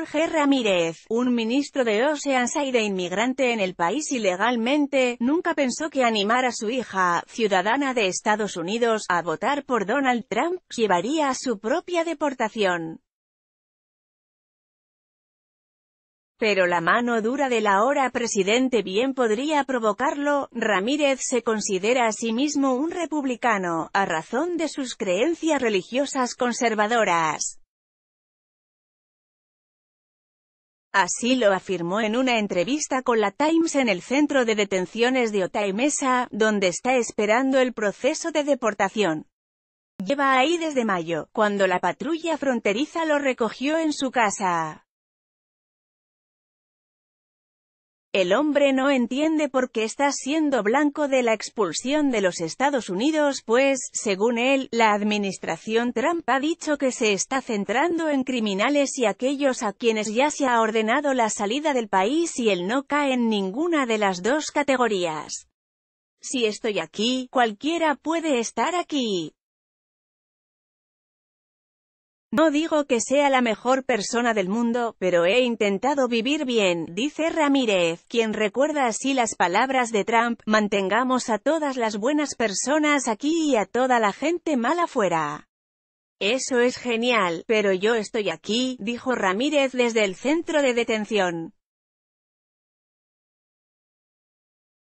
Jorge Ramírez, un ministro de Oceanside e inmigrante en el país ilegalmente, nunca pensó que animar a su hija, ciudadana de Estados Unidos, a votar por Donald Trump, llevaría a su propia deportación. pero la mano dura del ahora presidente bien podría provocarlo, Ramírez se considera a sí mismo un republicano, a razón de sus creencias religiosas conservadoras. Así lo afirmó en una entrevista con la Times en el centro de detenciones de Mesa, donde está esperando el proceso de deportación. Lleva ahí desde mayo, cuando la patrulla fronteriza lo recogió en su casa. El hombre no entiende por qué está siendo blanco de la expulsión de los Estados Unidos, pues, según él, la administración Trump ha dicho que se está centrando en criminales y aquellos a quienes ya se ha ordenado la salida del país y él no cae en ninguna de las dos categorías. Si estoy aquí, cualquiera puede estar aquí. No digo que sea la mejor persona del mundo, pero he intentado vivir bien, dice Ramírez, quien recuerda así las palabras de Trump, mantengamos a todas las buenas personas aquí y a toda la gente mala afuera. Eso es genial, pero yo estoy aquí, dijo Ramírez desde el centro de detención.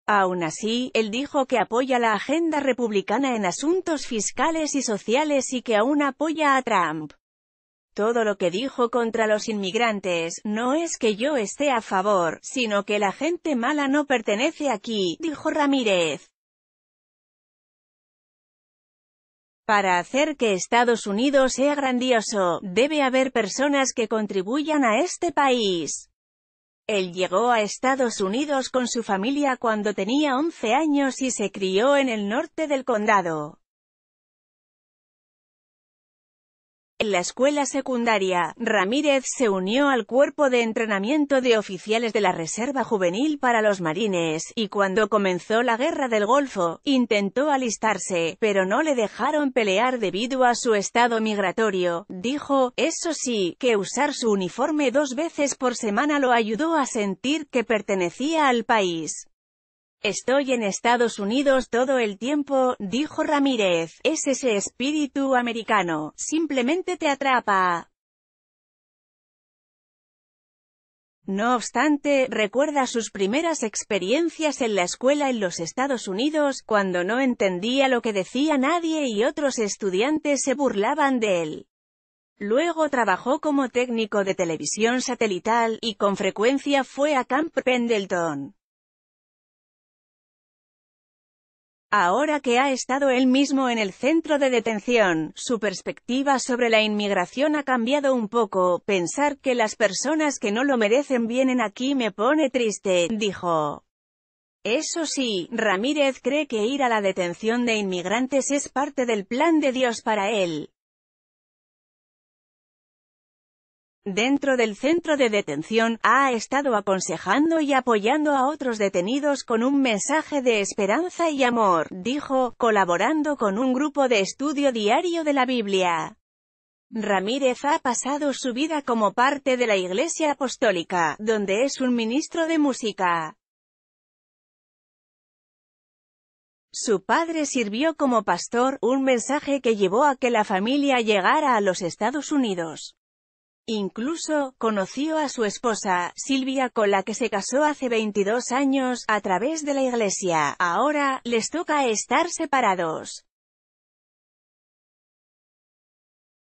Aún así, él dijo que apoya la agenda republicana en asuntos fiscales y sociales y que aún apoya a Trump. Todo lo que dijo contra los inmigrantes, no es que yo esté a favor, sino que la gente mala no pertenece aquí, dijo Ramírez. Para hacer que Estados Unidos sea grandioso, debe haber personas que contribuyan a este país. Él llegó a Estados Unidos con su familia cuando tenía 11 años y se crió en el norte del condado. En la escuela secundaria, Ramírez se unió al cuerpo de entrenamiento de oficiales de la Reserva Juvenil para los Marines, y cuando comenzó la Guerra del Golfo, intentó alistarse, pero no le dejaron pelear debido a su estado migratorio. Dijo, eso sí, que usar su uniforme dos veces por semana lo ayudó a sentir que pertenecía al país. Estoy en Estados Unidos todo el tiempo, dijo Ramírez, es ese espíritu americano, simplemente te atrapa. No obstante, recuerda sus primeras experiencias en la escuela en los Estados Unidos, cuando no entendía lo que decía nadie y otros estudiantes se burlaban de él. Luego trabajó como técnico de televisión satelital, y con frecuencia fue a Camp Pendleton. Ahora que ha estado él mismo en el centro de detención, su perspectiva sobre la inmigración ha cambiado un poco, pensar que las personas que no lo merecen vienen aquí me pone triste, dijo. Eso sí, Ramírez cree que ir a la detención de inmigrantes es parte del plan de Dios para él. dentro del centro de detención, ha estado aconsejando y apoyando a otros detenidos con un mensaje de esperanza y amor, dijo, colaborando con un grupo de estudio diario de la Biblia. Ramírez ha pasado su vida como parte de la Iglesia Apostólica, donde es un ministro de música. Su padre sirvió como pastor, un mensaje que llevó a que la familia llegara a los Estados Unidos. Incluso, conoció a su esposa, Silvia con la que se casó hace 22 años, a través de la iglesia. Ahora, les toca estar separados.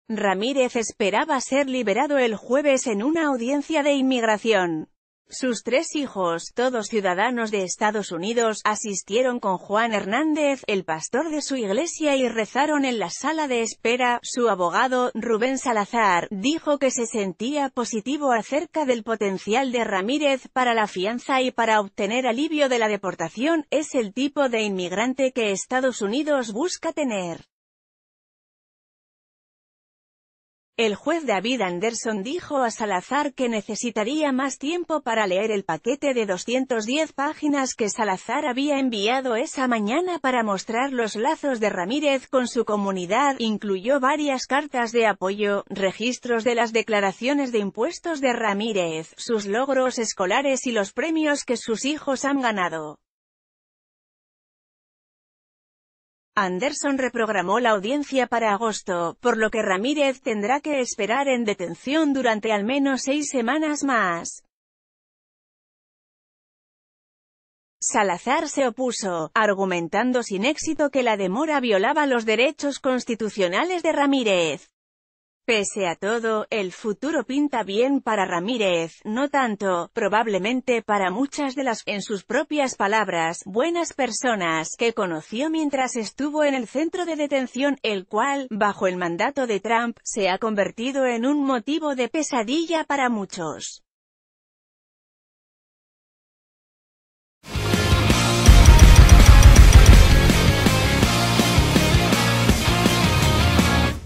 Ramírez esperaba ser liberado el jueves en una audiencia de inmigración. Sus tres hijos, todos ciudadanos de Estados Unidos, asistieron con Juan Hernández, el pastor de su iglesia y rezaron en la sala de espera. Su abogado, Rubén Salazar, dijo que se sentía positivo acerca del potencial de Ramírez para la fianza y para obtener alivio de la deportación, es el tipo de inmigrante que Estados Unidos busca tener. El juez David Anderson dijo a Salazar que necesitaría más tiempo para leer el paquete de 210 páginas que Salazar había enviado esa mañana para mostrar los lazos de Ramírez con su comunidad, incluyó varias cartas de apoyo, registros de las declaraciones de impuestos de Ramírez, sus logros escolares y los premios que sus hijos han ganado. Anderson reprogramó la audiencia para agosto, por lo que Ramírez tendrá que esperar en detención durante al menos seis semanas más. Salazar se opuso, argumentando sin éxito que la demora violaba los derechos constitucionales de Ramírez. Pese a todo, el futuro pinta bien para Ramírez, no tanto, probablemente para muchas de las, en sus propias palabras, buenas personas que conoció mientras estuvo en el centro de detención, el cual, bajo el mandato de Trump, se ha convertido en un motivo de pesadilla para muchos.